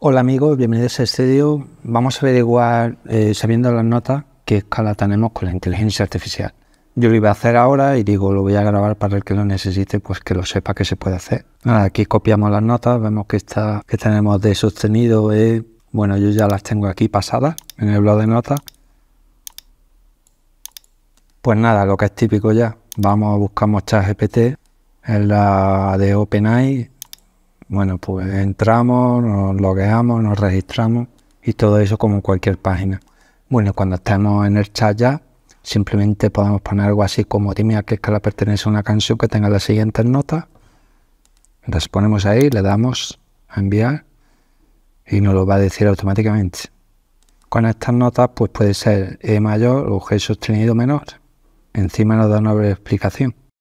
Hola amigos, bienvenidos a este Vamos a averiguar, eh, sabiendo las notas, qué escala tenemos con la inteligencia artificial. Yo lo iba a hacer ahora y digo, lo voy a grabar para el que lo necesite, pues que lo sepa que se puede hacer. aquí copiamos las notas, vemos que, está, que tenemos de sostenido, es... Eh, bueno, yo ya las tengo aquí pasadas en el blog de notas. Pues nada, lo que es típico ya, vamos a buscar GPT, en la de OpenAI, bueno, pues entramos, nos logueamos, nos registramos y todo eso como cualquier página. Bueno, cuando estemos en el chat ya, simplemente podemos poner algo así como dime a qué escala pertenece una canción que tenga las siguientes notas. Las ponemos ahí, le damos a enviar y nos lo va a decir automáticamente. Con estas notas pues puede ser E mayor o G sostenido menor. Encima nos da una explicación.